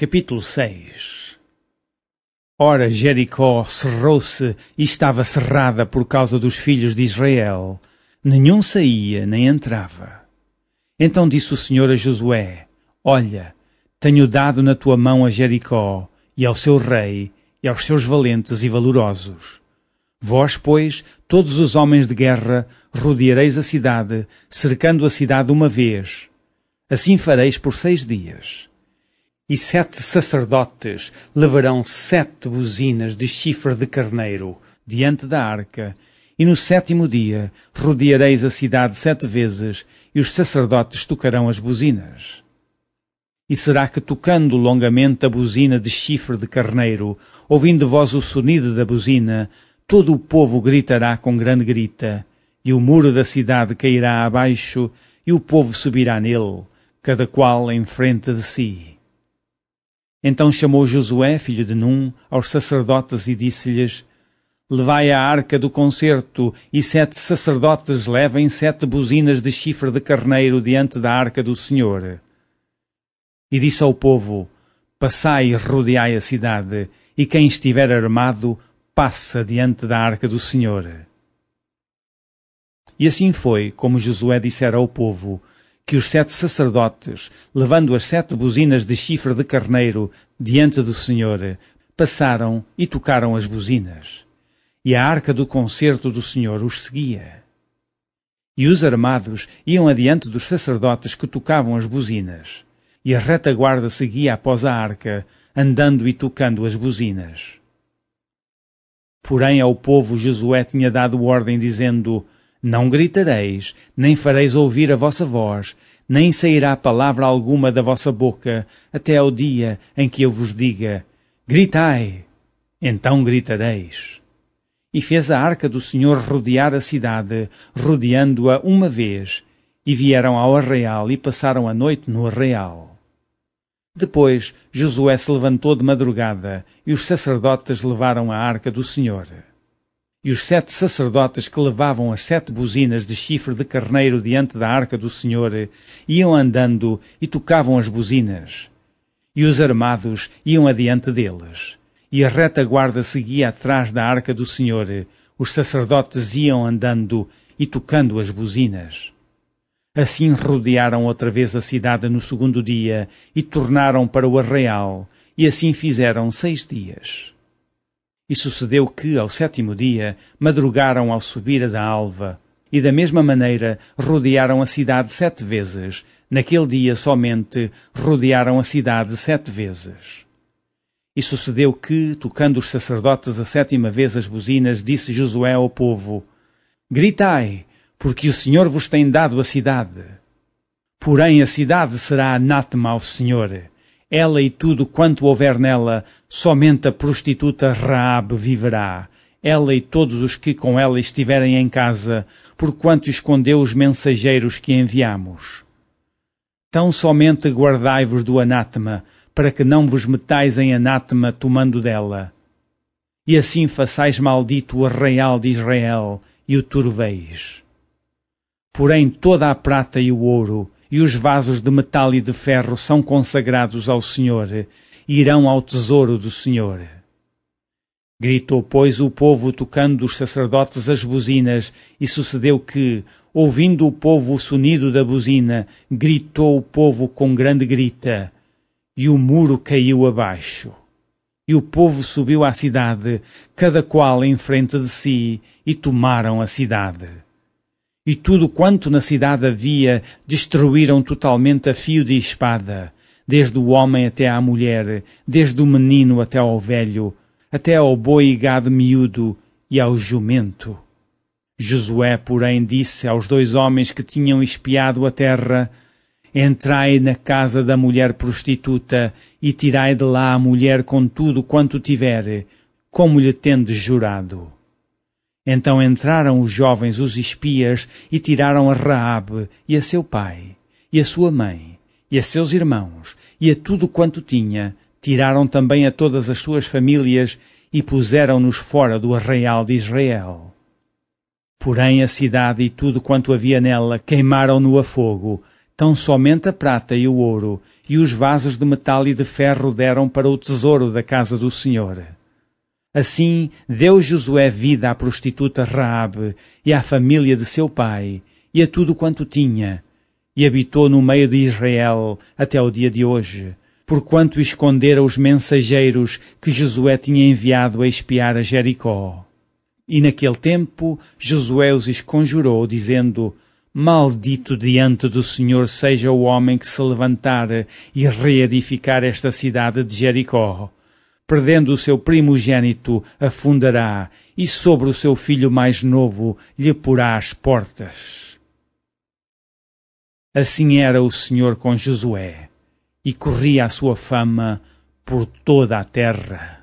Capítulo 6 Ora, Jericó cerrou-se e estava cerrada por causa dos filhos de Israel. Nenhum saía nem entrava. Então disse o Senhor a Josué: Olha, tenho dado na tua mão a Jericó e ao seu rei e aos seus valentes e valorosos. Vós, pois, todos os homens de guerra, rodeareis a cidade, cercando a cidade uma vez. Assim fareis por seis dias. E sete sacerdotes levarão sete buzinas de chifre de carneiro diante da arca. E no sétimo dia rodeareis a cidade sete vezes, e os sacerdotes tocarão as buzinas. E será que, tocando longamente a buzina de chifre de carneiro, ouvindo vós o sonido da buzina, todo o povo gritará com grande grita, e o muro da cidade cairá abaixo, e o povo subirá nele, cada qual em frente de si. Então chamou Josué, filho de Num, aos sacerdotes e disse-lhes: Levai a arca do concerto, e sete sacerdotes levem sete buzinas de chifre de carneiro diante da arca do Senhor. E disse ao povo: Passai e rodeai a cidade, e quem estiver armado, passa diante da arca do Senhor. E assim foi como Josué dissera ao povo, que os sete sacerdotes, levando as sete buzinas de chifre de carneiro diante do Senhor, passaram e tocaram as buzinas. E a arca do concerto do Senhor os seguia. E os armados iam adiante dos sacerdotes que tocavam as buzinas. E a retaguarda seguia após a arca, andando e tocando as buzinas. Porém, ao povo Josué tinha dado ordem, dizendo: não gritareis, nem fareis ouvir a vossa voz, nem sairá palavra alguma da vossa boca, até ao dia em que eu vos diga: Gritai! Então gritareis. E fez a arca do Senhor rodear a cidade, rodeando-a uma vez, e vieram ao arraial e passaram a noite no arraial. Depois Josué se levantou de madrugada, e os sacerdotes levaram a arca do Senhor e os sete sacerdotes que levavam as sete buzinas de chifre de carneiro diante da arca do Senhor eh, iam andando e tocavam as buzinas. E os armados iam adiante deles. E a retaguarda seguia atrás da arca do Senhor. Os sacerdotes iam andando e tocando as buzinas. Assim rodearam outra vez a cidade no segundo dia e tornaram para o arraial, e assim fizeram seis dias. E sucedeu que, ao sétimo dia, madrugaram ao subir da alva, e da mesma maneira rodearam a cidade sete vezes. Naquele dia somente rodearam a cidade sete vezes. E sucedeu que, tocando os sacerdotes a sétima vez as buzinas, disse Josué ao povo: Gritai, porque o Senhor vos tem dado a cidade. Porém, a cidade será anátema ao Senhor ela e tudo quanto houver nela, somente a prostituta Raab viverá, ela e todos os que com ela estiverem em casa, porquanto escondeu os mensageiros que enviamos. Tão somente guardai-vos do anátema, para que não vos metais em anátema tomando dela. E assim façais maldito o arraial de Israel e o turveis. Porém toda a prata e o ouro, e os vasos de metal e de ferro são consagrados ao Senhor, irão ao tesouro do Senhor. Gritou, pois, o povo, tocando os sacerdotes as buzinas, e sucedeu que, ouvindo o povo o sonido da buzina, gritou o povo com grande grita, e o muro caiu abaixo. E o povo subiu à cidade, cada qual em frente de si, e tomaram a cidade e tudo quanto na cidade havia destruíram totalmente a fio de espada, desde o homem até à mulher, desde o menino até ao velho, até ao boi e gado miúdo e ao jumento. Josué, porém, disse aos dois homens que tinham espiado a terra: Entrai na casa da mulher prostituta e tirai de lá a mulher com tudo quanto tiver, como lhe tendes jurado. Então entraram os jovens, os espias, e tiraram a Raabe e a seu pai, e a sua mãe, e a seus irmãos, e a tudo quanto tinha. Tiraram também a todas as suas famílias e puseram-nos fora do arraial de Israel. Porém a cidade e tudo quanto havia nela queimaram-no a fogo, tão somente a prata e o ouro, e os vasos de metal e de ferro deram para o tesouro da casa do Senhor Assim deu Josué vida à prostituta Raabe e à família de seu pai e a tudo quanto tinha, e habitou no meio de Israel até o dia de hoje, porquanto escondera os mensageiros que Josué tinha enviado a espiar a Jericó. E naquele tempo Josué os esconjurou, dizendo: Maldito diante do Senhor seja o homem que se levantar e reedificar esta cidade de Jericó perdendo o seu primogênito, afundará, e sobre o seu filho mais novo lhe porá as portas. Assim era o Senhor com Josué, e corria a sua fama por toda a terra.